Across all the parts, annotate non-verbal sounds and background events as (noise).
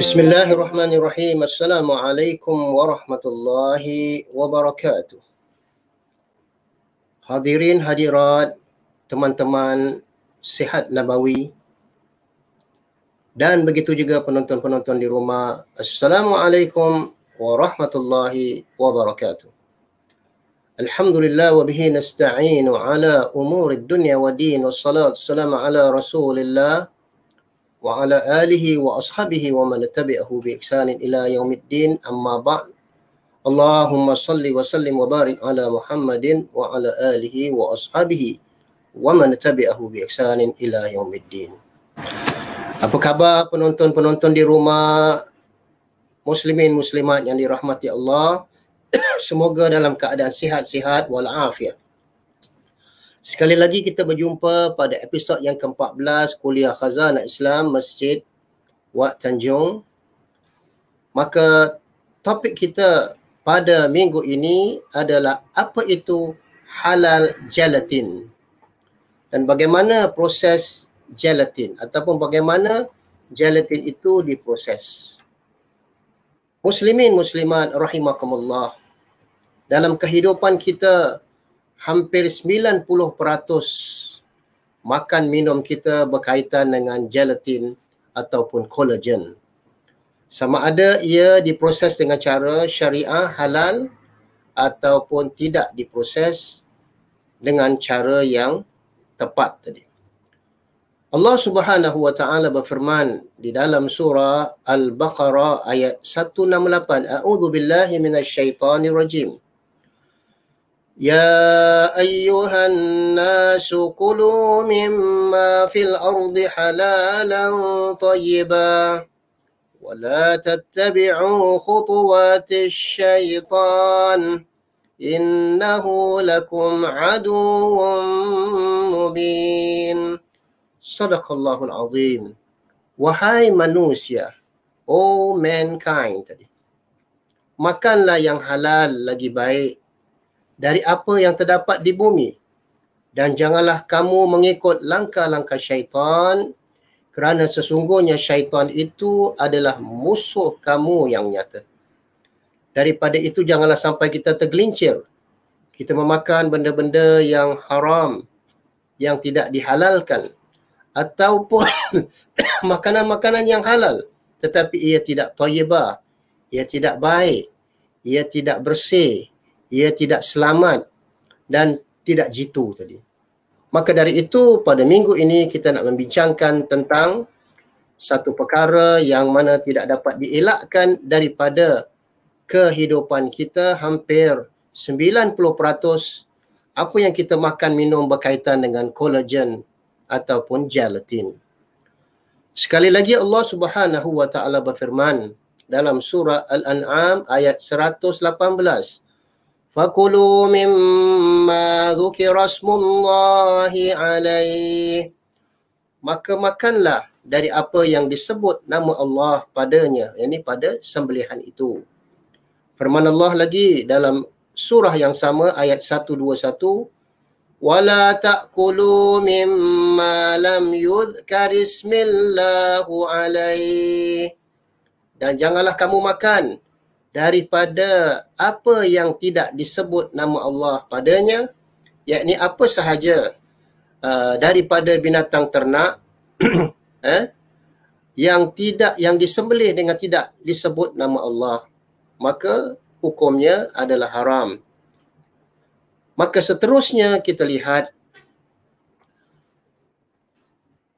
Bismillahirrahmanirrahim. Assalamualaikum warahmatullahi wabarakatuh. Hadirin hadirat, teman-teman sihat nabawi dan begitu juga penonton-penonton di rumah. Assalamualaikum warahmatullahi wabarakatuh. Alhamdulillah wa bihi nasta'inu ala umuri dunya wa din wa salatu salam ala rasulillah wa ala alihi wa ashabihi wa man tabi'ahu bi ihsanin ila yaumiddin amma ba'd Allahumma salli wa sallim wa barik ala Muhammadin wa ala alihi wa ashabihi wa man tabi'ahu bi ihsanin ila yaumiddin Apa khabar penonton-penonton di rumah muslimin muslimat yang dirahmati Allah (coughs) semoga dalam keadaan sihat-sihat walafiat Sekali lagi kita berjumpa pada episod yang ke-14 Kuliah Khazanah Islam Masjid Wat Tanjung. Maka topik kita pada minggu ini adalah apa itu halal gelatin dan bagaimana proses gelatin ataupun bagaimana gelatin itu diproses. Muslimin muslimat rahimakumullah. Dalam kehidupan kita hampir 90% makan minum kita berkaitan dengan gelatin ataupun kolagen. Sama ada ia diproses dengan cara syariah halal ataupun tidak diproses dengan cara yang tepat tadi. Allah Subhanahu wa taala berfirman di dalam surah Al-Baqarah ayat 168 A'udzu billahi minasyaitonir rajim. يا أيها الناس كلوا مما في الأرض حلالا طيبا ولا تتبعوا خطوات الشيطان إنه لكم عدو مبين صدق الله العظيم وهاي منوسيا أو mankind tadi. Makanlah yang halal lagi baik dari apa yang terdapat di bumi dan janganlah kamu mengikut langkah-langkah syaitan kerana sesungguhnya syaitan itu adalah musuh kamu yang nyata. Daripada itu janganlah sampai kita tergelincir. Kita memakan benda-benda yang haram, yang tidak dihalalkan. Ataupun (coughs) makanan-makanan yang halal. Tetapi ia tidak toyibah, ia tidak baik, ia tidak bersih, ia tidak selamat dan tidak jitu tadi. Maka dari itu pada minggu ini kita nak membincangkan tentang satu perkara yang mana tidak dapat dielakkan daripada kehidupan kita hampir 90% apa yang kita makan minum berkaitan dengan kolagen ataupun gelatin. Sekali lagi Allah Subhanahu wa taala berfirman dalam surah Al-An'am ayat 118 فكلوا مما ذكر اسم الله عليه maka makanlah dari apa yang disebut nama Allah padanya yakni pada sembelihan itu firman Allah lagi dalam surah yang sama ayat 121 wala ta'kulu mimma lam yuzkar ismillahu alaihi dan janganlah kamu makan daripada apa yang tidak disebut nama Allah padanya yakni apa sahaja uh, daripada binatang ternak (clears throat) eh yang tidak yang disembelih dengan tidak disebut nama Allah maka hukumnya adalah haram maka seterusnya kita lihat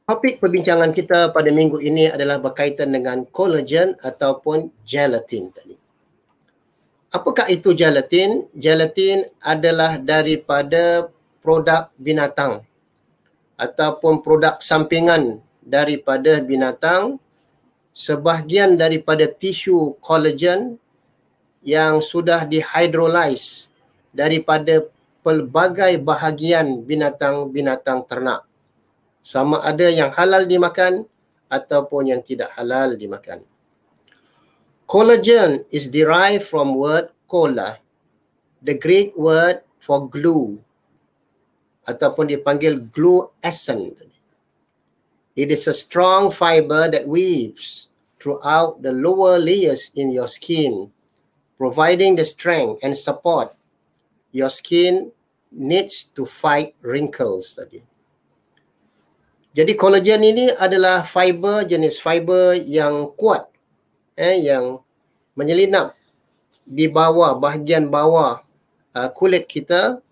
topik perbincangan kita pada minggu ini adalah berkaitan dengan collagen ataupun gelatin tadi apakah itu gelatin? Gelatin adalah daripada produk binatang ataupun produk sampingan daripada binatang sebahagian daripada tisu kolagen yang sudah dihidrolis daripada pelbagai bahagian binatang-binatang ternak sama ada yang halal dimakan ataupun yang tidak halal dimakan Collagen is derived from word cola, the Greek word for glue, ataupun dipanggil glue essence. It is a strong fiber that weaves throughout the lower layers in your skin, providing the strength and support your skin needs to fight wrinkles. Tadi. Jadi kolagen ini adalah fiber jenis fiber yang kuat eh yang menyelinap di bawah bahagian bawah uh, kulit kita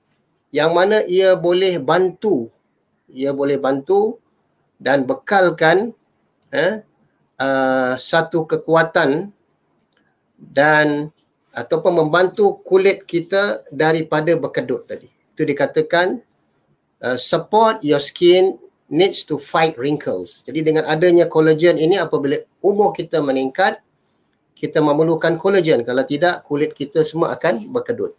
yang mana ia boleh bantu ia boleh bantu dan bekalkan eh uh, satu kekuatan dan ataupun membantu kulit kita daripada berkedut tadi itu dikatakan uh, support your skin needs to fight wrinkles jadi dengan adanya collagen ini apabila umur kita meningkat kita memerlukan kolagen. Kalau tidak, kulit kita semua akan berkedut.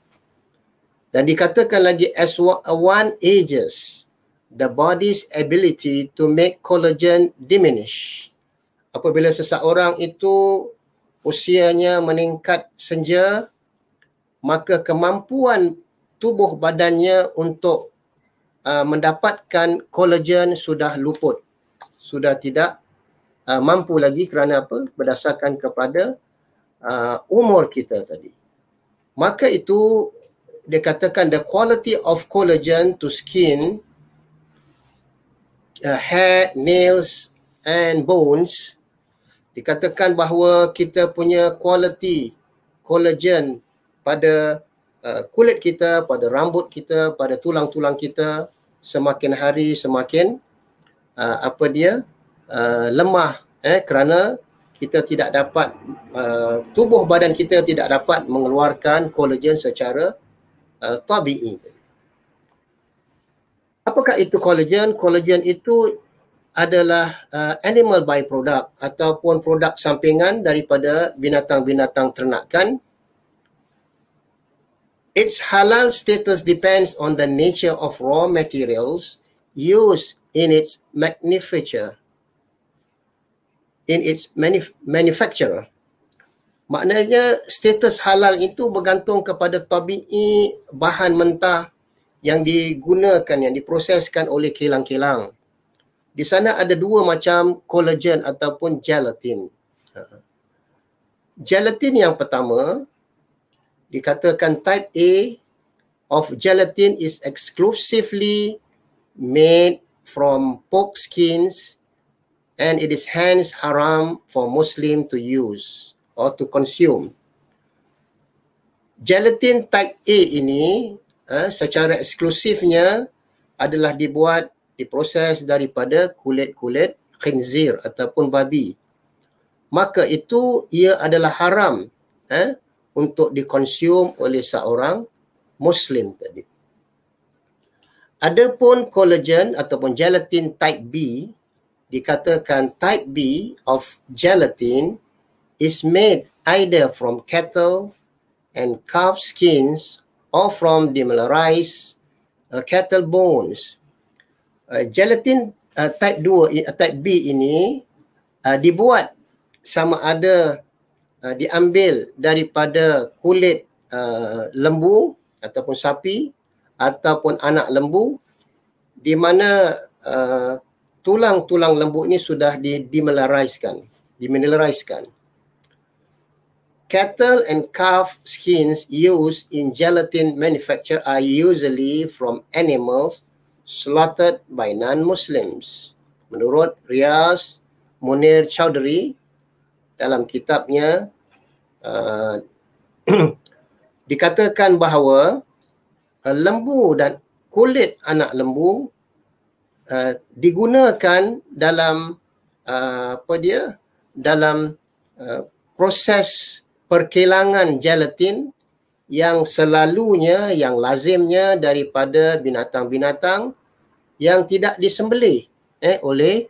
Dan dikatakan lagi, as one ages, the body's ability to make collagen diminish. Apabila seseorang itu usianya meningkat senja, maka kemampuan tubuh badannya untuk uh, mendapatkan kolagen sudah luput. Sudah tidak uh, mampu lagi kerana apa? Berdasarkan kepada uh, umur kita tadi. Maka itu dia katakan the quality of collagen to skin, uh, hair, nails and bones dikatakan bahawa kita punya quality collagen pada uh, kulit kita, pada rambut kita, pada tulang-tulang kita semakin hari semakin uh, apa dia uh, lemah eh kerana kita tidak dapat uh, tubuh badan kita tidak dapat mengeluarkan kolagen secara uh, tabii. Apakah itu kolagen? Kolagen itu adalah uh, animal byproduct ataupun produk sampingan daripada binatang-binatang ternakan. Its halal status depends on the nature of raw materials used in its manufacture in its manuf- manufacturer. Maknanya status halal itu bergantung kepada tabi'i bahan mentah yang digunakan, yang diproseskan oleh kilang-kilang. Di sana ada dua macam kolagen ataupun gelatin. Ha. Gelatin yang pertama, dikatakan type A of gelatin is exclusively made from pork skins and it is hence haram for Muslim to use or to consume. Gelatin type A ini eh, secara eksklusifnya adalah dibuat diproses daripada kulit-kulit khinzir ataupun babi. Maka itu ia adalah haram eh, untuk dikonsum oleh seorang Muslim tadi. Adapun kolagen ataupun gelatin type B dikatakan type B of gelatin is made either from cattle and calf skins or from demineralized uh, cattle bones. Uh, gelatin uh, type 2 uh, type B ini uh, dibuat sama ada uh, diambil daripada kulit uh, lembu ataupun sapi ataupun anak lembu di mana uh, tulang-tulang lembutnya sudah di dimineralizkan, dimineralizkan. Cattle and calf skins used in gelatin manufacture are usually from animals slaughtered by non-Muslims. Menurut Riaz Munir Chowdhury dalam kitabnya uh, (clears throat) dikatakan bahawa uh, lembu dan kulit anak lembu Uh, digunakan dalam uh, apa dia dalam uh, proses perkelangan gelatin yang selalunya yang lazimnya daripada binatang-binatang yang tidak disembelih eh oleh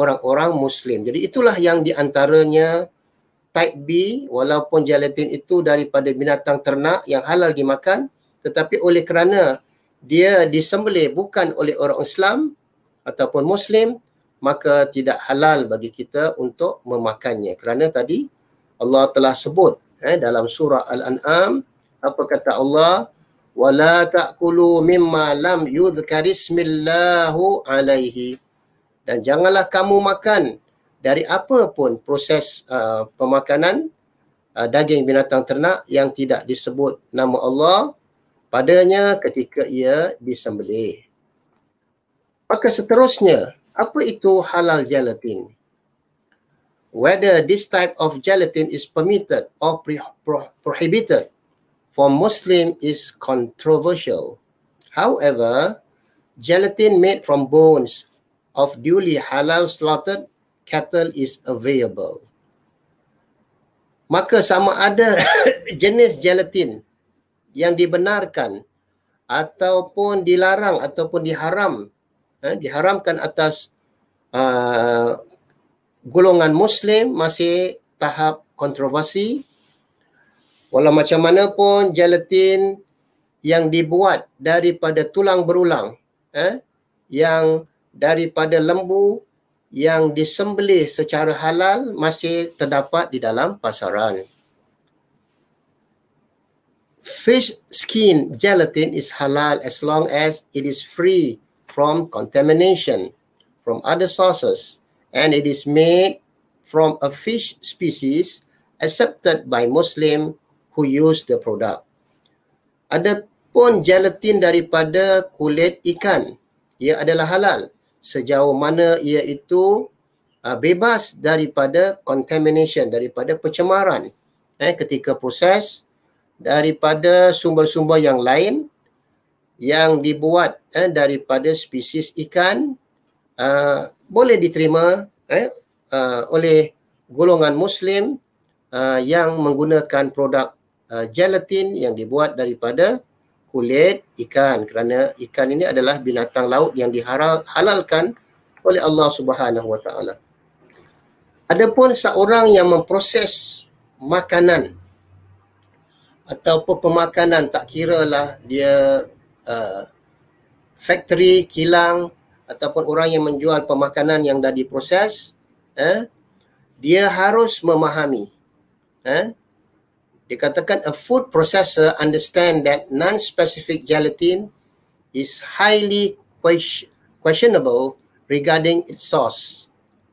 orang-orang muslim. Jadi itulah yang di type B walaupun gelatin itu daripada binatang ternak yang halal dimakan tetapi oleh kerana dia disembelih bukan oleh orang Islam ataupun muslim maka tidak halal bagi kita untuk memakannya kerana tadi Allah telah sebut eh, dalam surah al-an'am apa kata Allah wala ta'kulu mimma lam yudhkarismillahu alaihi dan janganlah kamu makan dari apa pun proses uh, pemakanan uh, daging binatang ternak yang tidak disebut nama Allah padanya ketika ia disembelih Maka seterusnya, apa itu halal gelatin? Whether this type of gelatin is permitted or pre- pro- prohibited for Muslim is controversial. However, gelatin made from bones of duly halal slaughtered cattle is available. Maka sama ada (coughs) jenis gelatin yang dibenarkan ataupun dilarang ataupun diharam eh, diharamkan atas uh, golongan Muslim masih tahap kontroversi. Walau macam mana pun gelatin yang dibuat daripada tulang berulang, eh, yang daripada lembu yang disembelih secara halal masih terdapat di dalam pasaran. Fish skin gelatin is halal as long as it is free from contamination from other sources and it is made from a fish species accepted by Muslim who use the product. Ada pun gelatin daripada kulit ikan. Ia adalah halal sejauh mana ia itu uh, bebas daripada contamination, daripada pencemaran eh, ketika proses daripada sumber-sumber yang lain yang dibuat eh, daripada spesies ikan uh, boleh diterima eh, uh, oleh golongan Muslim uh, yang menggunakan produk uh, gelatin yang dibuat daripada kulit ikan kerana ikan ini adalah binatang laut yang dihalalkan oleh Allah Subhanahu Wa Taala. Adapun seorang yang memproses makanan ataupun pemakanan tak kiralah dia uh, factory, kilang ataupun orang yang menjual pemakanan yang dah diproses, eh, dia harus memahami. Eh. Dia katakan a food processor understand that non-specific gelatin is highly questionable regarding its source.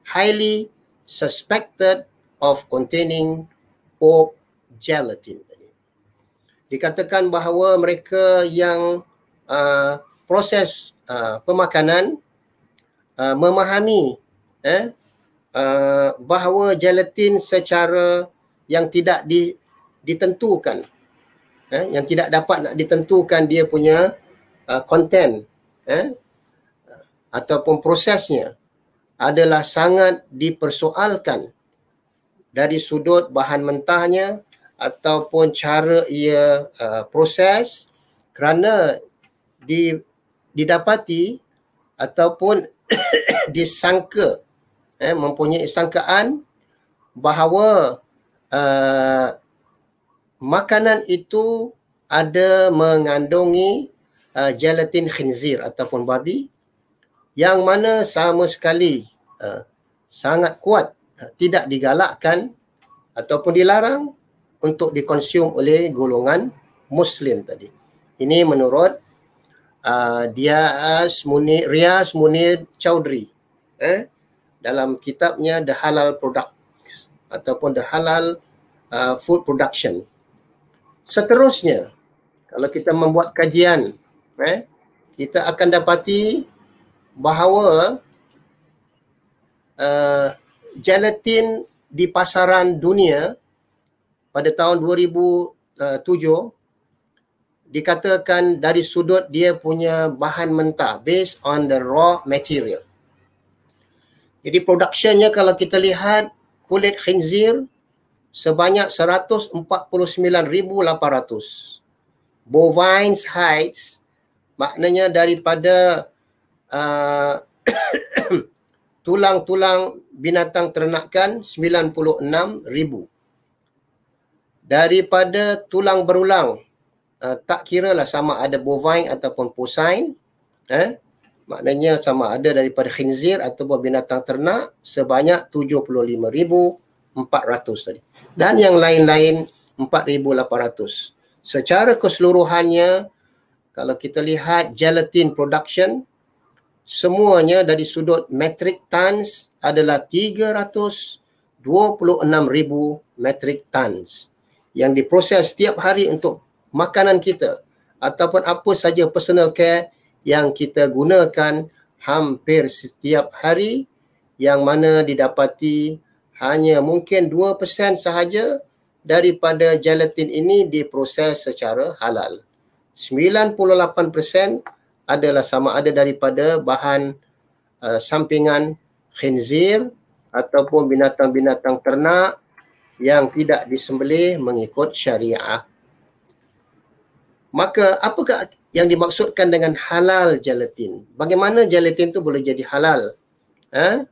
Highly suspected of containing pork gelatin. Dikatakan bahawa mereka yang uh, proses uh, pemakanan uh, memahami eh, uh, bahawa gelatin secara yang tidak di, ditentukan eh, yang tidak dapat nak ditentukan dia punya konten uh, eh, ataupun prosesnya adalah sangat dipersoalkan dari sudut bahan mentahnya ataupun cara ia uh, proses kerana di didapati ataupun (coughs) disangka eh, mempunyai sangkaan bahawa uh, makanan itu ada mengandungi uh, gelatin khinzir ataupun babi yang mana sama sekali uh, sangat kuat uh, tidak digalakkan ataupun dilarang untuk dikonsum oleh golongan muslim tadi ini menurut Ah, Dias Munir Rias Munir Chaudhry eh dalam kitabnya The Halal Products ataupun The Halal uh, Food Production. Seterusnya kalau kita membuat kajian eh kita akan dapati bahawa uh, gelatin di pasaran dunia pada tahun 2007 dikatakan dari sudut dia punya bahan mentah based on the raw material. Jadi productionnya kalau kita lihat kulit khinzir sebanyak 149,800. Bovine's hides maknanya daripada uh, (coughs) tulang-tulang binatang ternakan 96,000 daripada tulang berulang uh, tak kira lah sama ada bovine ataupun porcine eh maknanya sama ada daripada khinzir ataupun binatang ternak sebanyak 75400 tadi dan yang lain-lain 4800 secara keseluruhannya kalau kita lihat gelatin production semuanya dari sudut metric tons adalah 326000 metric tons yang diproses setiap hari untuk makanan kita ataupun apa saja personal care yang kita gunakan hampir setiap hari yang mana didapati hanya mungkin 2% sahaja daripada gelatin ini diproses secara halal. 98% adalah sama ada daripada bahan uh, sampingan khinzir ataupun binatang-binatang ternak yang tidak disembelih mengikut syariah. Maka apakah yang dimaksudkan dengan halal gelatin? Bagaimana gelatin tu boleh jadi halal? Eh?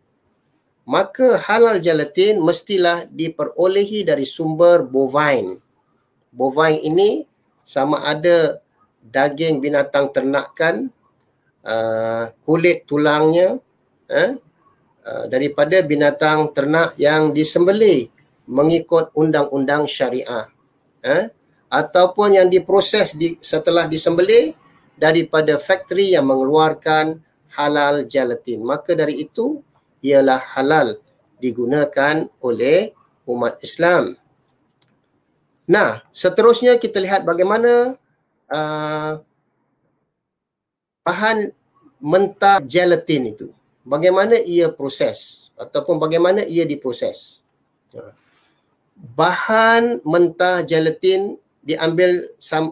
Maka halal gelatin mestilah diperolehi dari sumber bovine. Bovine ini sama ada daging binatang ternakan, uh, kulit tulangnya, eh? Uh, daripada binatang ternak yang disembelih mengikut undang-undang syariah. Eh? ataupun yang diproses di, setelah disembeli daripada factory yang mengeluarkan halal gelatin. Maka dari itu ialah halal digunakan oleh umat Islam. Nah, seterusnya kita lihat bagaimana uh, bahan mentah gelatin itu. Bagaimana ia proses ataupun bagaimana ia diproses. Bahan mentah gelatin diambil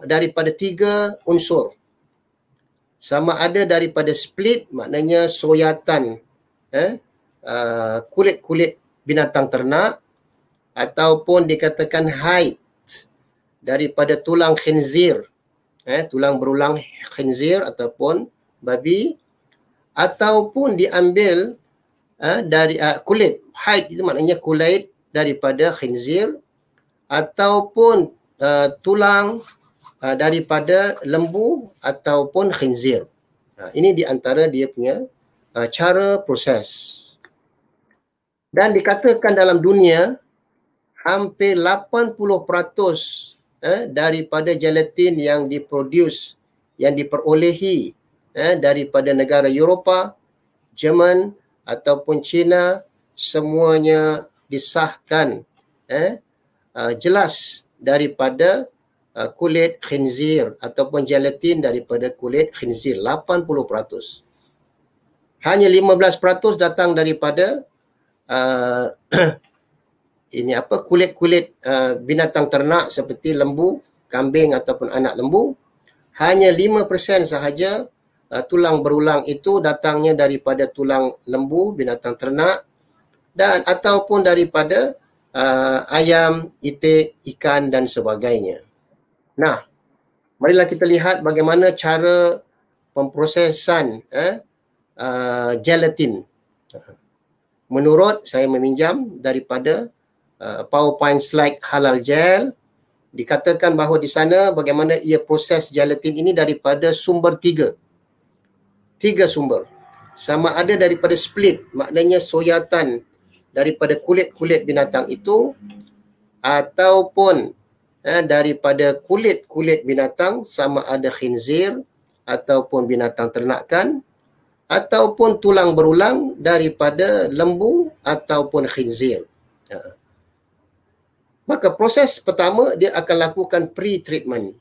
daripada tiga unsur. Sama ada daripada split, maknanya soyatan eh, uh, kulit-kulit binatang ternak ataupun dikatakan height daripada tulang khinzir, eh, tulang berulang khinzir ataupun babi ataupun diambil eh, dari uh, kulit height itu maknanya kulit daripada khinzir ataupun Uh, tulang uh, daripada lembu ataupun khinzir. Uh, ini di antara dia punya uh, cara proses. Dan dikatakan dalam dunia hampir 80% peratus eh, daripada gelatin yang diproduce, yang diperolehi eh, daripada negara Eropah, Jerman ataupun China semuanya disahkan eh, uh, jelas daripada uh, kulit khinzir ataupun gelatin daripada kulit khinzir 80%. Hanya 15% datang daripada uh, (clears throat) ini apa kulit-kulit uh, binatang ternak seperti lembu, kambing ataupun anak lembu. Hanya 5% sahaja uh, tulang berulang itu datangnya daripada tulang lembu binatang ternak dan ataupun daripada uh, ayam, itik, ikan dan sebagainya. Nah, marilah kita lihat bagaimana cara pemprosesan eh, uh, gelatin. Menurut saya meminjam daripada uh, PowerPoint slide halal gel, dikatakan bahawa di sana bagaimana ia proses gelatin ini daripada sumber tiga. Tiga sumber. Sama ada daripada split, maknanya soyatan daripada kulit-kulit binatang itu ataupun eh, daripada kulit-kulit binatang sama ada khinzir ataupun binatang ternakan ataupun tulang berulang daripada lembu ataupun khinzir. Ha. Maka proses pertama dia akan lakukan pre-treatment.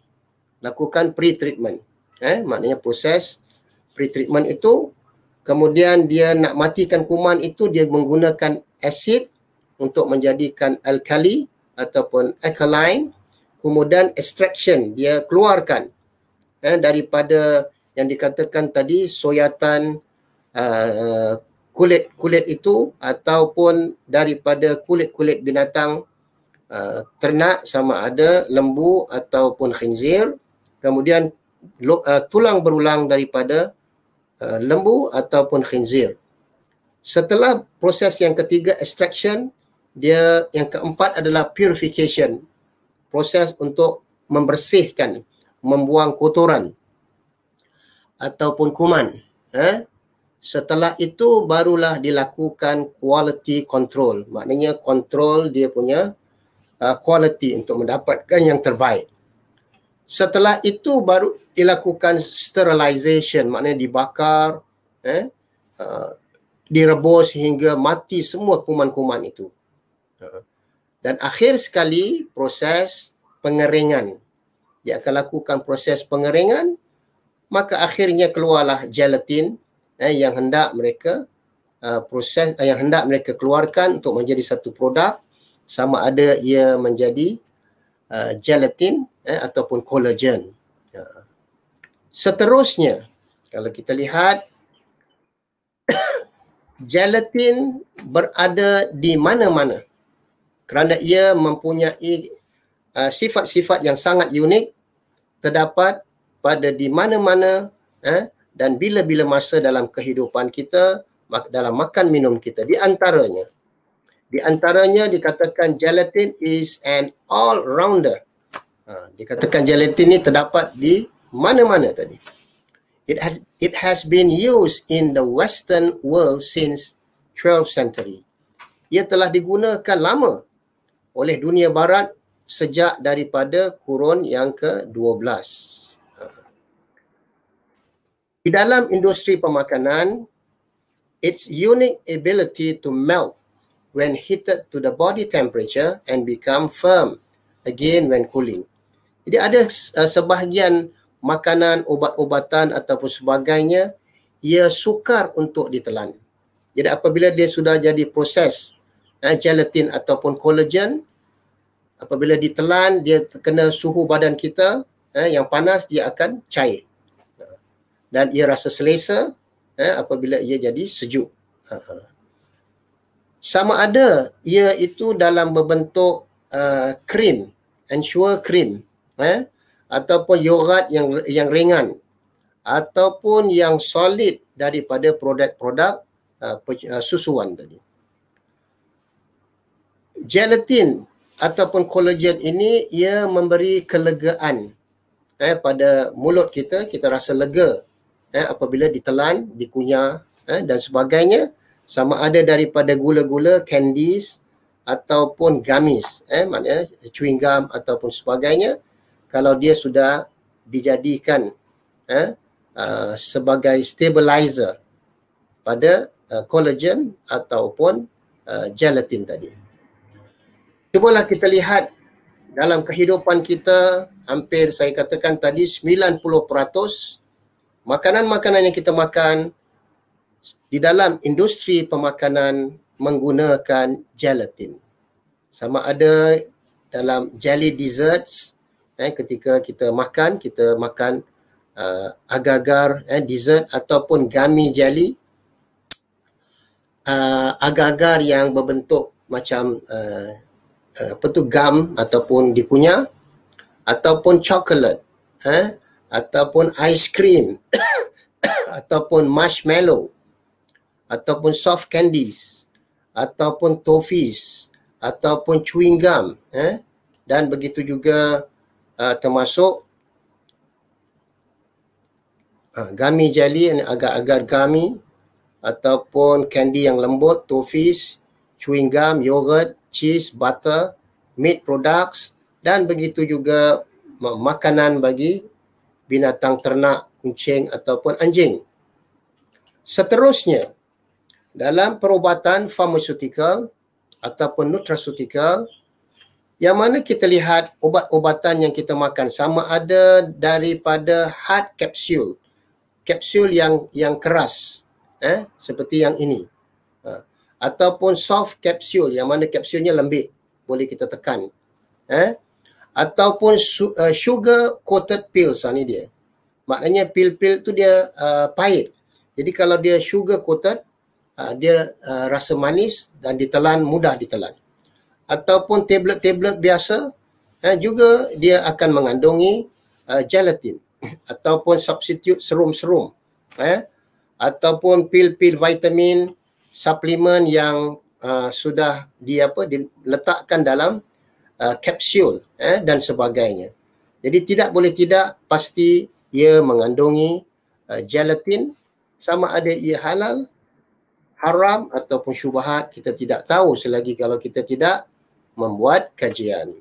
Lakukan pre-treatment. Eh, maknanya proses pre-treatment itu kemudian dia nak matikan kuman itu dia menggunakan asid untuk menjadikan alkali ataupun alkaline kemudian extraction dia keluarkan eh, daripada yang dikatakan tadi soyatan uh, eh, kulit-kulit itu ataupun daripada kulit-kulit binatang uh, ternak sama ada lembu ataupun khinzir kemudian uh, tulang berulang daripada uh, lembu ataupun khinzir Setelah proses yang ketiga extraction, dia yang keempat adalah purification. Proses untuk membersihkan, membuang kotoran ataupun kuman. Eh? Setelah itu barulah dilakukan quality control. Maknanya control dia punya uh, quality untuk mendapatkan yang terbaik. Setelah itu baru dilakukan sterilization, maknanya dibakar, eh? Uh, direbus sehingga mati semua kuman-kuman itu. Ha. Dan akhir sekali proses pengeringan. Dia akan lakukan proses pengeringan maka akhirnya keluarlah gelatin eh, yang hendak mereka uh, proses uh, yang hendak mereka keluarkan untuk menjadi satu produk sama ada ia menjadi uh, gelatin eh, ataupun kolagen. Uh. Seterusnya kalau kita lihat gelatin berada di mana-mana kerana ia mempunyai uh, sifat-sifat yang sangat unik terdapat pada di mana-mana eh, dan bila-bila masa dalam kehidupan kita dalam makan minum kita di antaranya di antaranya dikatakan gelatin is an all rounder uh, ha, dikatakan gelatin ini terdapat di mana-mana tadi It has it has been used in the Western world since 12th century. Ia telah digunakan lama oleh dunia barat sejak daripada kurun yang ke-12. Ha. Di dalam industri pemakanan, its unique ability to melt when heated to the body temperature and become firm again when cooling. Jadi ada uh, sebahagian makanan, ubat-ubatan ataupun sebagainya, ia sukar untuk ditelan. Jadi apabila dia sudah jadi proses eh, gelatin ataupun kolagen, apabila ditelan, dia kena suhu badan kita eh, yang panas, dia akan cair. Dan ia rasa selesa eh, apabila ia jadi sejuk. Sama ada ia itu dalam berbentuk uh, eh, krim, ensure krim. Eh, ataupun yogurt yang yang ringan ataupun yang solid daripada produk-produk uh, uh, susuan tadi. Gelatin ataupun collagen ini ia memberi kelegaan eh pada mulut kita kita rasa lega eh apabila ditelan, dikunyah eh dan sebagainya sama ada daripada gula-gula, candies ataupun gummies eh maknanya chewing gum ataupun sebagainya kalau dia sudah dijadikan eh, uh, sebagai stabilizer pada uh, collagen ataupun uh, gelatin tadi. Cubalah kita lihat dalam kehidupan kita hampir saya katakan tadi 90% makanan-makanan yang kita makan di dalam industri pemakanan menggunakan gelatin. Sama ada dalam jelly desserts eh ketika kita makan kita makan uh, agar-agar eh dessert ataupun gummy jelly uh, agar-agar yang berbentuk macam uh, uh apa tu gum ataupun dikunyah ataupun coklat eh ataupun ice cream (coughs) ataupun marshmallow ataupun soft candies ataupun toffees ataupun chewing gum eh dan begitu juga uh, termasuk uh, gummy jelly dan agak agar gummy ataupun candy yang lembut, toffees, chewing gum, yogurt, cheese, butter, meat products dan begitu juga makanan bagi binatang ternak, kucing ataupun anjing. Seterusnya, dalam perubatan pharmaceutical ataupun nutraceutical, yang mana kita lihat ubat-ubatan yang kita makan sama ada daripada hard capsule kapsul yang yang keras eh seperti yang ini ha. ataupun soft capsule yang mana kapsulnya lembik boleh kita tekan eh ataupun su- uh, sugar coated pills ha, ni dia maknanya pil-pil tu dia uh, pahit jadi kalau dia sugar coated uh, dia uh, rasa manis dan ditelan mudah ditelan ataupun tablet-tablet biasa eh, juga dia akan mengandungi uh, gelatin (clears throat) ataupun substitute serum-serum eh, ataupun pil-pil vitamin suplemen yang uh, sudah di apa diletakkan dalam uh, eh, kapsul eh, dan sebagainya. Jadi tidak boleh tidak pasti ia mengandungi uh, gelatin sama ada ia halal haram ataupun syubhat kita tidak tahu selagi kalau kita tidak membuat kajian.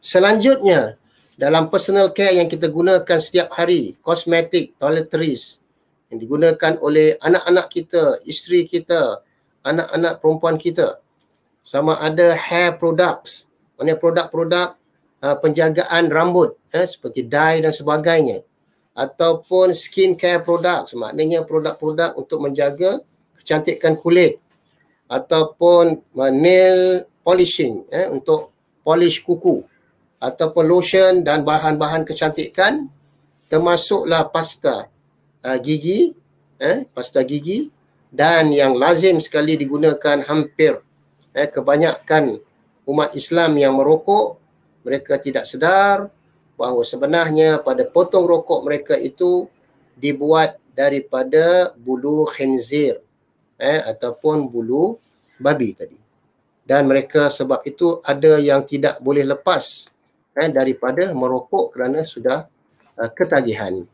Selanjutnya, dalam personal care yang kita gunakan setiap hari, kosmetik, toiletries yang digunakan oleh anak-anak kita, isteri kita, anak-anak perempuan kita. Sama ada hair products, mana produk-produk uh, penjagaan rambut eh, seperti dye dan sebagainya. Ataupun skin care products, maknanya produk-produk untuk menjaga kecantikan kulit. Ataupun uh, nail polishing eh, untuk polish kuku ataupun lotion dan bahan-bahan kecantikan termasuklah pasta uh, gigi eh, pasta gigi dan yang lazim sekali digunakan hampir eh, kebanyakan umat Islam yang merokok mereka tidak sedar bahawa sebenarnya pada potong rokok mereka itu dibuat daripada bulu khinzir eh, ataupun bulu babi tadi dan mereka sebab itu ada yang tidak boleh lepas eh, daripada merokok kerana sudah uh, ketagihan.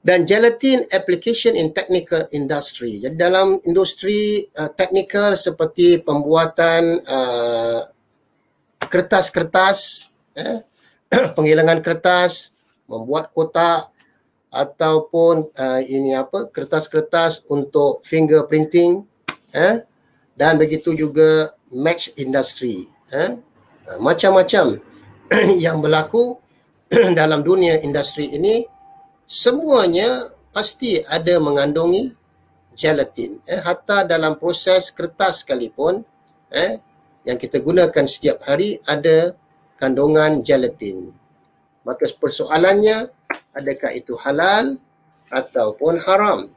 Dan gelatin application in technical industry. Jadi dalam industri uh, technical seperti pembuatan uh, kertas-kertas, eh, (clears throat) penghilangan kertas, membuat kotak ataupun uh, ini apa kertas-kertas untuk fingerprinting, eh, dan begitu juga match industry eh? eh macam-macam (clears throat) yang berlaku (clears throat) dalam dunia industri ini semuanya pasti ada mengandungi gelatin eh? hatta dalam proses kertas sekalipun eh? yang kita gunakan setiap hari ada kandungan gelatin maka persoalannya adakah itu halal ataupun haram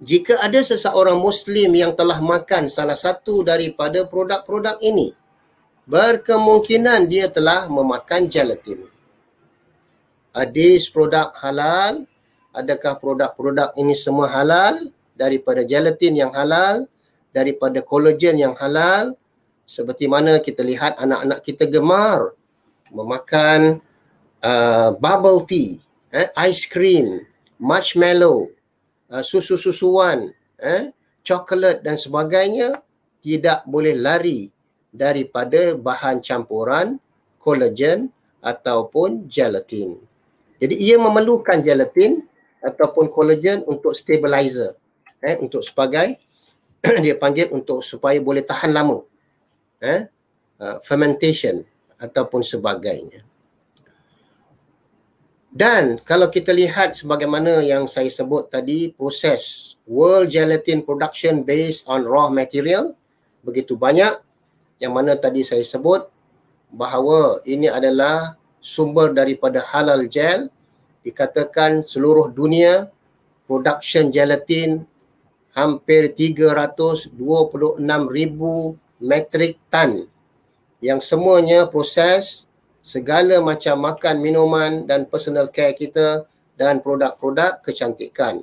jika ada seseorang Muslim yang telah makan salah satu daripada produk-produk ini, berkemungkinan dia telah memakan gelatin. Hadis produk halal, adakah produk-produk ini semua halal? Daripada gelatin yang halal, daripada kolagen yang halal, seperti mana kita lihat anak-anak kita gemar memakan uh, bubble tea, eh, ice cream, marshmallow, Ah, susu-susuan, eh, coklat dan sebagainya tidak boleh lari daripada bahan campuran kolagen ataupun gelatin. Jadi ia memerlukan gelatin ataupun kolagen untuk stabilizer, eh, untuk sebagai (clears throat) dia panggil untuk supaya boleh tahan lama. Eh, uh, fermentation ataupun sebagainya. Dan kalau kita lihat sebagaimana yang saya sebut tadi proses world gelatin production based on raw material begitu banyak yang mana tadi saya sebut bahawa ini adalah sumber daripada halal gel dikatakan seluruh dunia production gelatin hampir 326,000 metric ton yang semuanya proses segala macam makan, minuman dan personal care kita dan produk-produk kecantikan.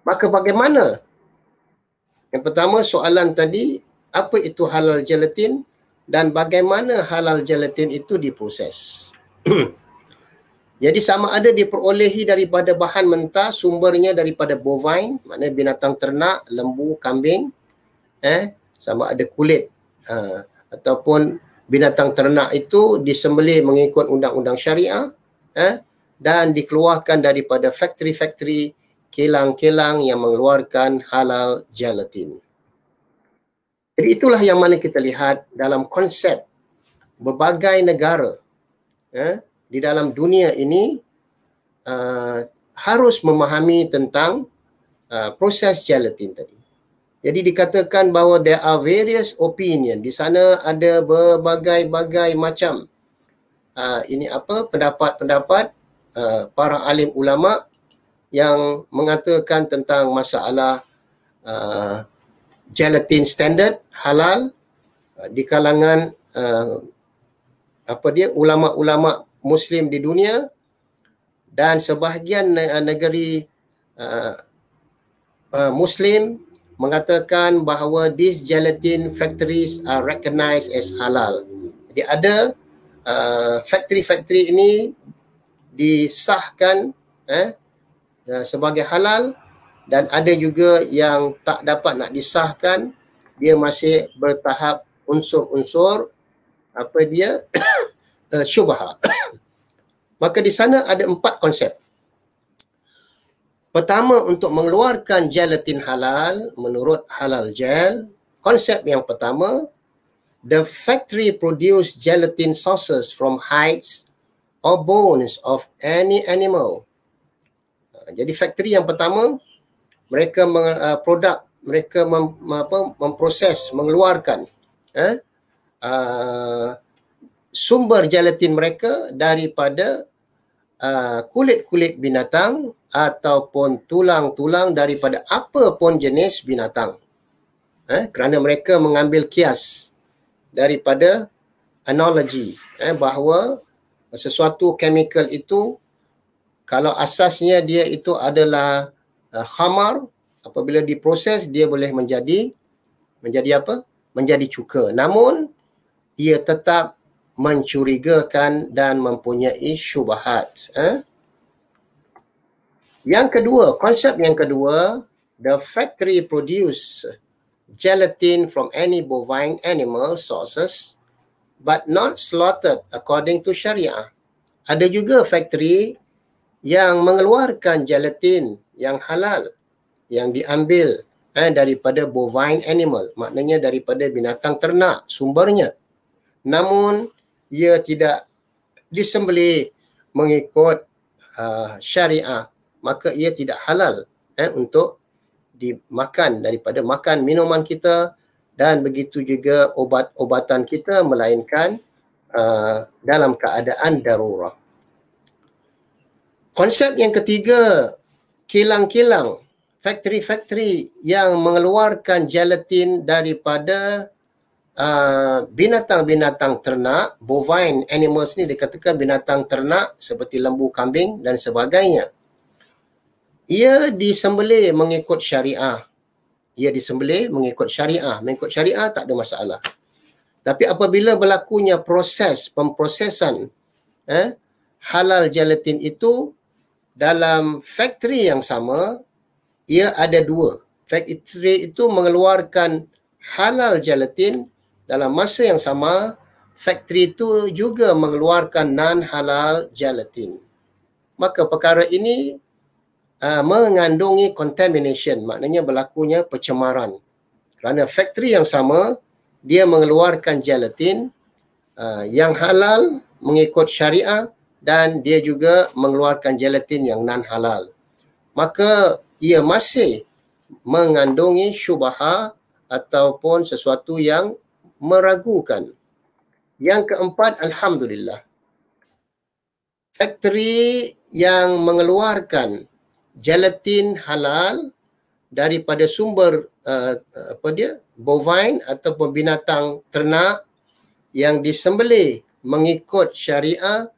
Maka bagaimana? Yang pertama soalan tadi, apa itu halal gelatin dan bagaimana halal gelatin itu diproses? (clears throat) Jadi sama ada diperolehi daripada bahan mentah sumbernya daripada bovine, maknanya binatang ternak, lembu, kambing, eh sama ada kulit uh, ataupun binatang ternak itu disembeli mengikut undang-undang syariah eh, dan dikeluarkan daripada factory-factory kilang-kilang yang mengeluarkan halal gelatin. Jadi itulah yang mana kita lihat dalam konsep berbagai negara eh, di dalam dunia ini uh, harus memahami tentang uh, proses gelatin tadi. Jadi dikatakan bahawa there are various opinion. Di sana ada berbagai-bagai macam uh, ini apa pendapat-pendapat uh, para alim ulama yang mengatakan tentang masalah uh, gelatin standard halal uh, di kalangan uh, apa dia ulama-ulama Muslim di dunia dan sebahagian negeri uh, uh, Muslim mengatakan bahawa these gelatin factories are recognized as halal. Jadi ada uh, factory-factory ini disahkan eh, uh, sebagai halal dan ada juga yang tak dapat nak disahkan dia masih bertahap unsur-unsur apa dia (coughs) uh, syubha. (coughs) Maka di sana ada empat konsep. Pertama untuk mengeluarkan gelatin halal menurut halal gel, konsep yang pertama, the factory produce gelatin sources from hides or bones of any animal. Ha, jadi factory yang pertama, mereka meng, uh, produk mereka mem, apa, memproses mengeluarkan eh, uh, sumber gelatin mereka daripada Uh, kulit-kulit binatang ataupun tulang-tulang daripada apa pun jenis binatang. Eh, kerana mereka mengambil kias daripada analogi eh, bahawa sesuatu chemical itu kalau asasnya dia itu adalah uh, khamar apabila diproses dia boleh menjadi menjadi apa? menjadi cuka. Namun ia tetap mencurigakan dan mempunyai syubhat. Eh? Yang kedua, konsep yang kedua, the factory produce gelatin from any bovine animal sources but not slaughtered according to syariah. Ada juga factory yang mengeluarkan gelatin yang halal yang diambil eh, daripada bovine animal, maknanya daripada binatang ternak sumbernya. Namun ia tidak disembeli mengikut uh, syariah maka ia tidak halal eh, untuk dimakan daripada makan minuman kita dan begitu juga obat-obatan kita melainkan uh, dalam keadaan darurat. Konsep yang ketiga, kilang-kilang, factory-factory yang mengeluarkan gelatin daripada Ah, binatang-binatang ternak, bovine animals ni dikatakan binatang ternak seperti lembu, kambing dan sebagainya. Ia disembelih mengikut syariah. Ia disembelih mengikut syariah. Mengikut syariah tak ada masalah. Tapi apabila berlakunya proses pemprosesan eh, halal gelatin itu dalam factory yang sama, ia ada dua. Factory itu mengeluarkan halal gelatin dalam masa yang sama factory itu juga mengeluarkan non halal gelatin maka perkara ini uh, mengandungi contamination maknanya berlakunya pencemaran kerana factory yang sama dia mengeluarkan gelatin uh, yang halal mengikut syariah dan dia juga mengeluarkan gelatin yang non halal maka ia masih mengandungi syubaha ataupun sesuatu yang meragukan. Yang keempat, Alhamdulillah. factory yang mengeluarkan gelatin halal daripada sumber uh, apa dia bovine ataupun binatang ternak yang disembelih mengikut syariah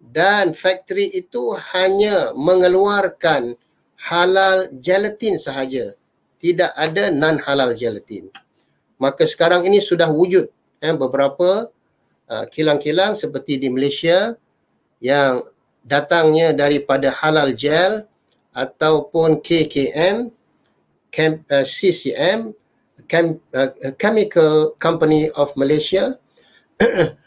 dan factory itu hanya mengeluarkan halal gelatin sahaja tidak ada non halal gelatin maka sekarang ini sudah wujud eh, beberapa uh, kilang-kilang seperti di Malaysia yang datangnya daripada Halal Gel ataupun KKM Chem, uh, CCM Chem, uh, Chemical Company of Malaysia (clears throat)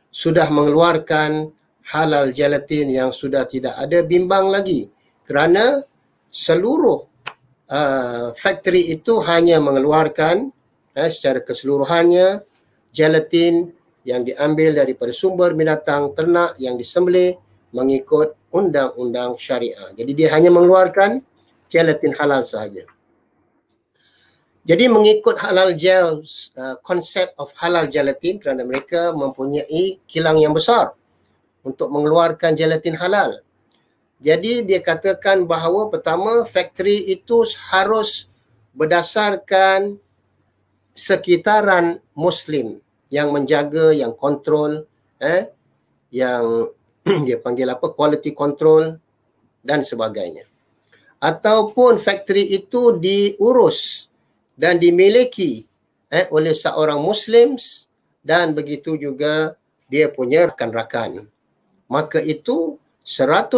sudah mengeluarkan halal gelatin yang sudah tidak ada bimbang lagi kerana seluruh uh, factory itu hanya mengeluarkan eh, secara keseluruhannya gelatin yang diambil daripada sumber binatang ternak yang disembelih mengikut undang-undang syariah. Jadi dia hanya mengeluarkan gelatin halal sahaja. Jadi mengikut halal gel konsep eh, uh, of halal gelatin kerana mereka mempunyai kilang yang besar untuk mengeluarkan gelatin halal. Jadi dia katakan bahawa pertama factory itu harus berdasarkan sekitaran muslim yang menjaga yang kontrol eh yang (clears throat) dia panggil apa quality control dan sebagainya ataupun factory itu diurus dan dimiliki eh oleh seorang muslim dan begitu juga dia punya rakan-rakan maka itu 100%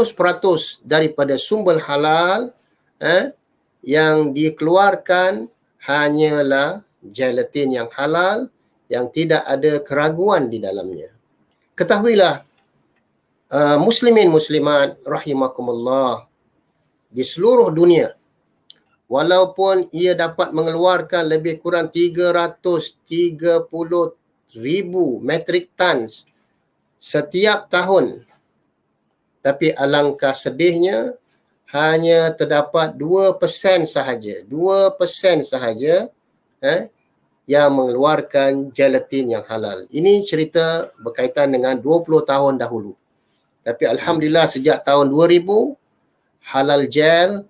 daripada sumber halal eh yang dikeluarkan hanyalah gelatin yang halal yang tidak ada keraguan di dalamnya. Ketahuilah uh, muslimin muslimat rahimakumullah di seluruh dunia walaupun ia dapat mengeluarkan lebih kurang 330 ribu metric tons setiap tahun tapi alangkah sedihnya hanya terdapat 2% sahaja 2% sahaja eh, yang mengeluarkan gelatin yang halal. Ini cerita berkaitan dengan 20 tahun dahulu. Tapi Alhamdulillah sejak tahun 2000, halal gel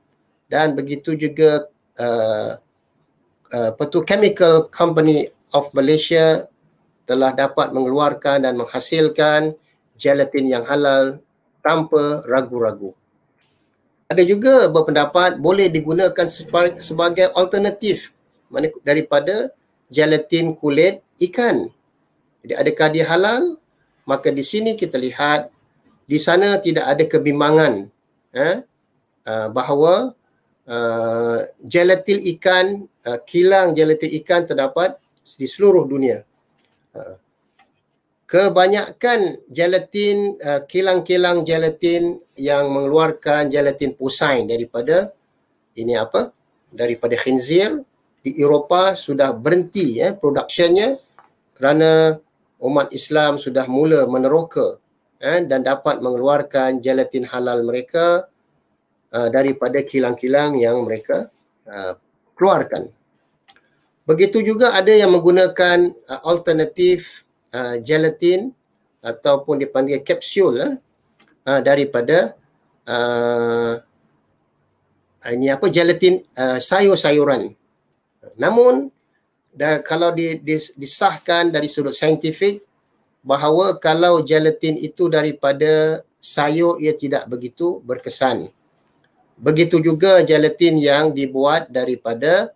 dan begitu juga uh, uh, chemical company of Malaysia telah dapat mengeluarkan dan menghasilkan gelatin yang halal tanpa ragu-ragu. Ada juga berpendapat boleh digunakan sebagai alternatif mana daripada gelatin kulit ikan. Jadi adakah dia halal? Maka di sini kita lihat di sana tidak ada kebimbangan eh bahawa uh, gelatin ikan uh, kilang gelatin ikan terdapat di seluruh dunia. Uh, kebanyakan gelatin uh, kilang-kilang gelatin yang mengeluarkan gelatin pusain daripada ini apa? daripada khinzir di Eropah sudah berhenti ya eh, productionnya kerana umat Islam sudah mula meneroka eh, dan dapat mengeluarkan gelatin halal mereka uh, daripada kilang-kilang yang mereka uh, keluarkan. Begitu juga ada yang menggunakan uh, alternatif uh, gelatin ataupun dipanggil kapsul eh, ya, uh, daripada uh, ini apa gelatin uh, sayur-sayuran. Namun dan kalau di, dis, disahkan dari sudut saintifik bahawa kalau gelatin itu daripada sayur ia tidak begitu berkesan. Begitu juga gelatin yang dibuat daripada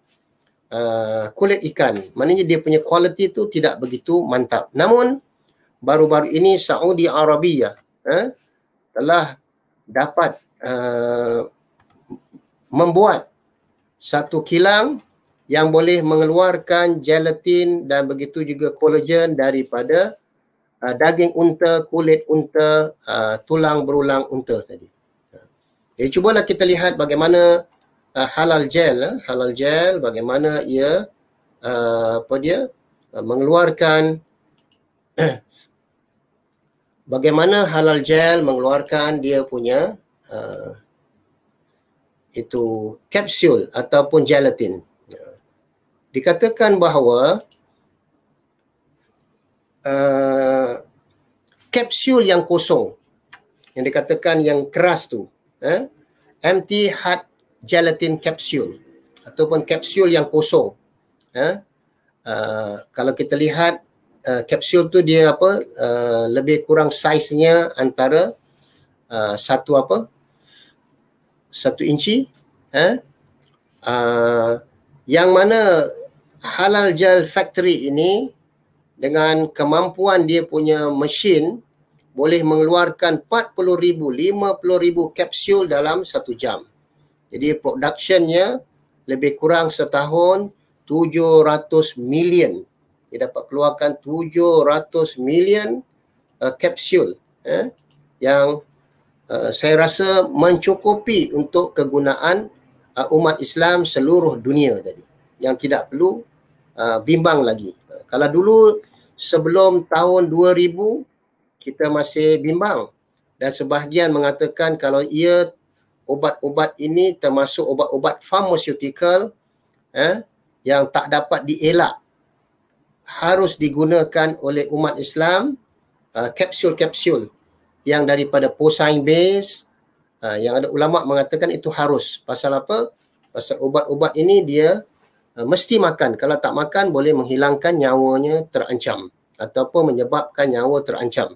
uh, kulit ikan. Maknanya dia punya kualiti itu tidak begitu mantap. Namun baru-baru ini Saudi Arabia eh, telah dapat uh, membuat satu kilang yang boleh mengeluarkan gelatin dan begitu juga kolagen daripada uh, daging unta, kulit unta, uh, tulang berulang unta tadi. Jadi ya, eh, cubalah kita lihat bagaimana uh, halal gel, uh, halal gel bagaimana ia uh, apa dia uh, mengeluarkan (clears throat) bagaimana halal gel mengeluarkan dia punya uh, itu kapsul ataupun gelatin dikatakan bahawa uh, kapsul yang kosong yang dikatakan yang keras tu eh, empty hard gelatin capsule ataupun kapsul yang kosong eh, uh, kalau kita lihat kapsul uh, tu dia apa uh, lebih kurang saiznya antara uh, satu apa satu inci eh, uh, yang mana halal gel factory ini dengan kemampuan dia punya mesin boleh mengeluarkan 40,000, 50,000 kapsul dalam satu jam. Jadi productionnya lebih kurang setahun 700 million. Dia dapat keluarkan 700 million kapsul uh, eh, yang uh, saya rasa mencukupi untuk kegunaan uh, umat Islam seluruh dunia tadi. Yang tidak perlu Uh, bimbang lagi. Kalau dulu sebelum tahun 2000 kita masih bimbang dan sebahagian mengatakan kalau ia obat-obat ini termasuk obat-obat pharmaceutical eh, yang tak dapat dielak harus digunakan oleh umat Islam uh, kapsul-kapsul uh, yang daripada posain base uh, yang ada ulama mengatakan itu harus pasal apa pasal ubat-ubat ini dia Eh, mesti makan. Kalau tak makan boleh menghilangkan nyawanya terancam ataupun menyebabkan nyawa terancam.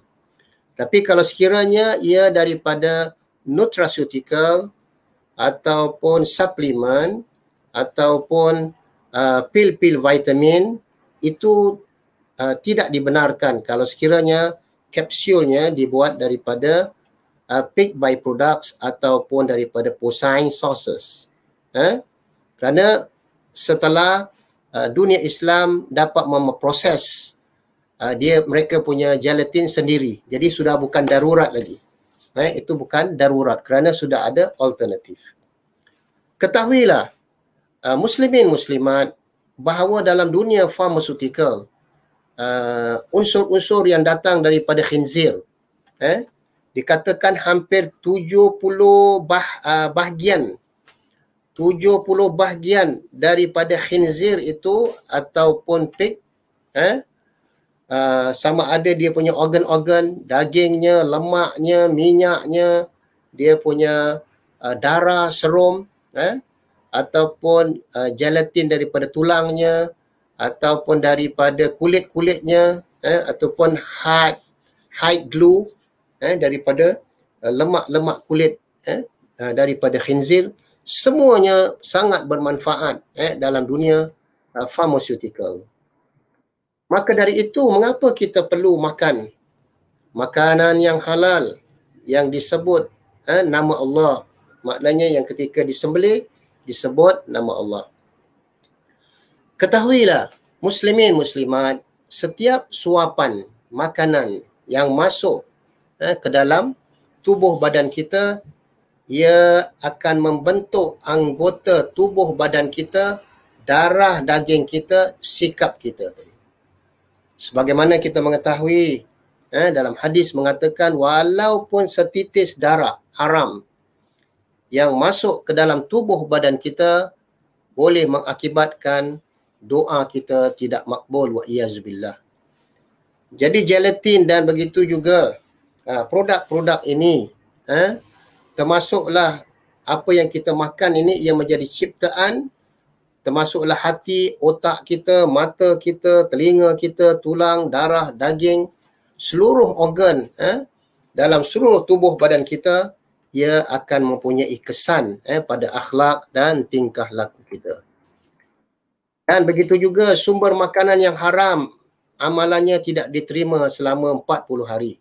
Tapi kalau sekiranya ia daripada nutraceutical ataupun suplemen ataupun uh, pil-pil vitamin itu uh, tidak dibenarkan kalau sekiranya kapsulnya dibuat daripada uh, pig byproducts ataupun daripada porcine sources. Eh? Kerana setelah uh, dunia Islam dapat memproses uh, dia mereka punya gelatin sendiri. Jadi sudah bukan darurat lagi. Right? Itu bukan darurat kerana sudah ada alternatif. Ketahuilah uh, muslimin muslimat bahawa dalam dunia pharmaceutical uh, unsur-unsur yang datang daripada khinzir eh dikatakan hampir 70 bah, uh, bahagian 70 bahagian daripada khinzir itu ataupun pig eh uh, sama ada dia punya organ-organ dagingnya lemaknya minyaknya dia punya uh, darah serum eh ataupun uh, gelatin daripada tulangnya ataupun daripada kulit-kulitnya eh ataupun hard hide glue eh daripada uh, lemak-lemak kulit eh uh, daripada khinzir semuanya sangat bermanfaat eh, dalam dunia uh, pharmaceutical. Maka dari itu, mengapa kita perlu makan makanan yang halal yang disebut eh, nama Allah? Maknanya yang ketika disembeli disebut nama Allah. Ketahuilah, muslimin muslimat, setiap suapan makanan yang masuk eh, ke dalam tubuh badan kita ia akan membentuk anggota tubuh badan kita, darah daging kita, sikap kita. Sebagaimana kita mengetahui eh, dalam hadis mengatakan walaupun setitis darah haram yang masuk ke dalam tubuh badan kita boleh mengakibatkan doa kita tidak makbul wa iyazubillah. Jadi gelatin dan begitu juga ah, produk-produk ini eh, termasuklah apa yang kita makan ini yang menjadi ciptaan termasuklah hati, otak kita, mata kita, telinga kita, tulang, darah, daging, seluruh organ eh, dalam seluruh tubuh badan kita ia akan mempunyai kesan eh, pada akhlak dan tingkah laku kita. Dan begitu juga sumber makanan yang haram amalannya tidak diterima selama 40 hari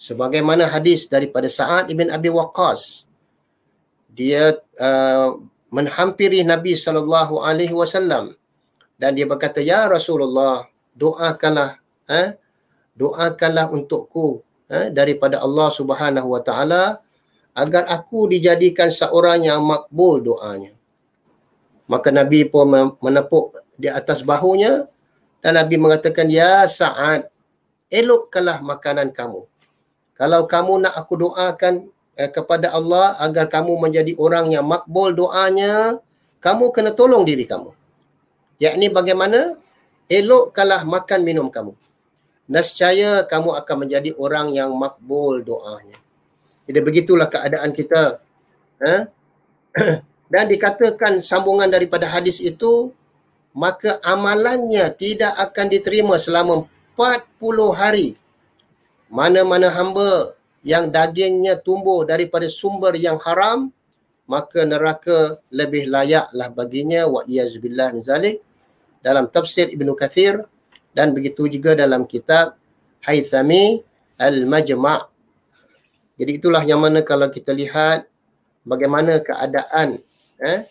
sebagaimana hadis daripada Sa'ad ibn Abi Waqqas dia uh, menghampiri Nabi sallallahu alaihi wasallam dan dia berkata ya Rasulullah doakanlah eh doakanlah untukku eh daripada Allah Subhanahu wa taala agar aku dijadikan seorang yang makbul doanya maka Nabi pun menepuk di atas bahunya dan Nabi mengatakan ya Sa'ad elokkanlah makanan kamu kalau kamu nak aku doakan eh, kepada Allah agar kamu menjadi orang yang makbul doanya, kamu kena tolong diri kamu. Yakni bagaimana? Elok kalah makan minum kamu. Nascaya kamu akan menjadi orang yang makbul doanya. Jadi begitulah keadaan kita. Eh? (clears throat) Dan dikatakan sambungan daripada hadis itu, maka amalannya tidak akan diterima selama 40 hari mana-mana hamba yang dagingnya tumbuh daripada sumber yang haram maka neraka lebih layaklah baginya wa iazbillah min dalam tafsir Ibnu Kathir dan begitu juga dalam kitab Haythami Al-Majma' jadi itulah yang mana kalau kita lihat bagaimana keadaan eh,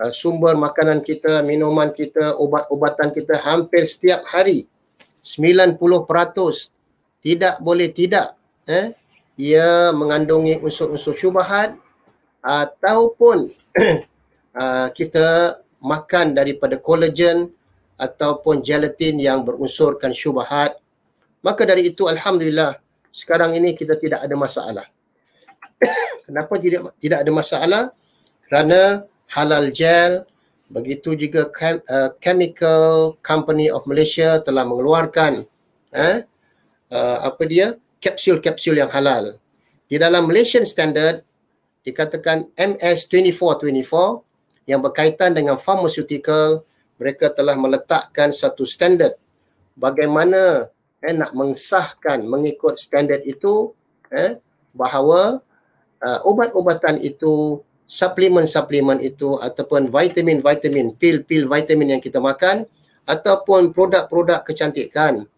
uh, sumber makanan kita, minuman kita, ubat-ubatan kita hampir setiap hari 90% tidak boleh tidak eh ia mengandungi unsur-unsur syubhat ataupun (clears throat) ah, kita makan daripada kolagen ataupun gelatin yang berunsurkan syubhat maka dari itu alhamdulillah sekarang ini kita tidak ada masalah (clears throat) kenapa tidak tidak ada masalah kerana halal gel begitu juga ah, chemical company of malaysia telah mengeluarkan eh uh, apa dia kapsul-kapsul yang halal di dalam Malaysian standard dikatakan MS 2424 yang berkaitan dengan pharmaceutical mereka telah meletakkan satu standard bagaimana eh nak mengesahkan mengikut standard itu eh bahawa uh, ubat-ubatan itu suplemen-suplemen itu ataupun vitamin-vitamin pil-pil vitamin yang kita makan ataupun produk-produk kecantikan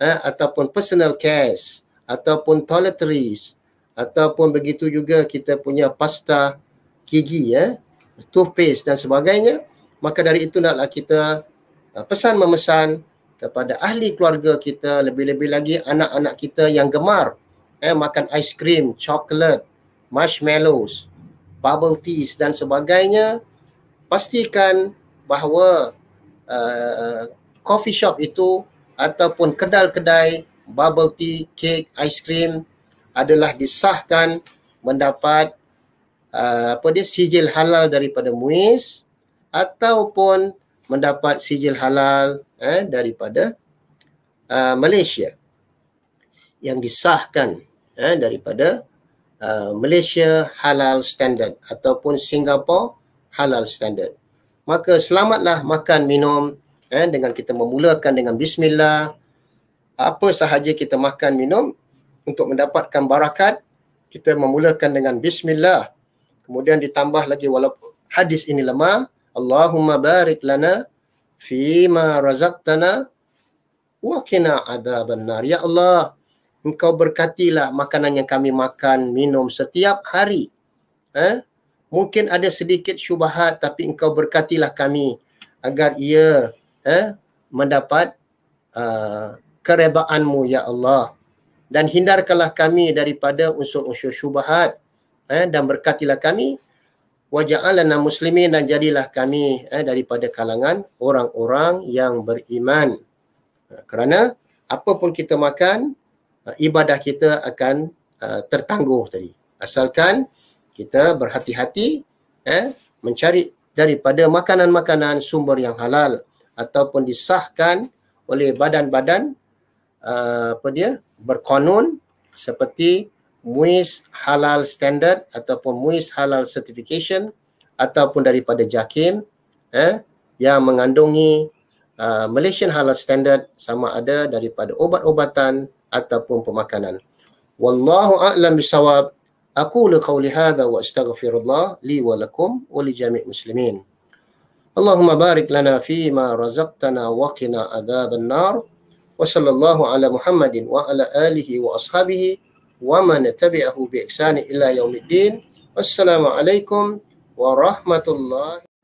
eh, ataupun personal cash ataupun toiletries ataupun begitu juga kita punya pasta gigi ya eh, toothpaste dan sebagainya maka dari itu naklah kita uh, pesan memesan kepada ahli keluarga kita lebih-lebih lagi anak-anak kita yang gemar eh makan cream, coklat, marshmallows, bubble teas dan sebagainya pastikan bahawa uh, coffee shop itu ataupun kedai-kedai bubble tea, cake, ice cream adalah disahkan mendapat uh, apa dia sijil halal daripada Muiz, ataupun mendapat sijil halal eh, daripada uh, Malaysia yang disahkan eh, daripada uh, Malaysia Halal Standard ataupun Singapura Halal Standard. Maka selamatlah makan minum eh, dengan kita memulakan dengan bismillah apa sahaja kita makan minum untuk mendapatkan barakat kita memulakan dengan bismillah kemudian ditambah lagi walaupun hadis ini lemah Allahumma barik lana fi ma razaqtana wa qina adzaban nar ya Allah engkau berkatilah makanan yang kami makan minum setiap hari eh mungkin ada sedikit syubhat tapi engkau berkatilah kami agar ia eh, mendapat uh, kerebaanmu ya Allah dan hindarkanlah kami daripada unsur-unsur syubhat eh, dan berkatilah kami waja'alana muslimin dan jadilah kami eh, daripada kalangan orang-orang yang beriman eh, kerana apapun kita makan eh, ibadah kita akan uh, tertangguh tadi asalkan kita berhati-hati eh mencari daripada makanan-makanan sumber yang halal ataupun disahkan oleh badan-badan uh, apa dia berkanun seperti MUIS Halal Standard ataupun MUIS Halal Certification ataupun daripada JAKIM eh, yang mengandungi uh, Malaysian Halal Standard sama ada daripada obat-obatan ataupun pemakanan. Wallahu a'lam bisawab. Aku qawli hadha wa astaghfirullah li wa wa li jami' muslimin. اللهم بارك لنا فيما رزقتنا وقنا عذاب النار وصلى الله على محمد وعلى آله وأصحابه ومن تبعه بإحسان إلى يوم الدين والسلام عليكم ورحمة الله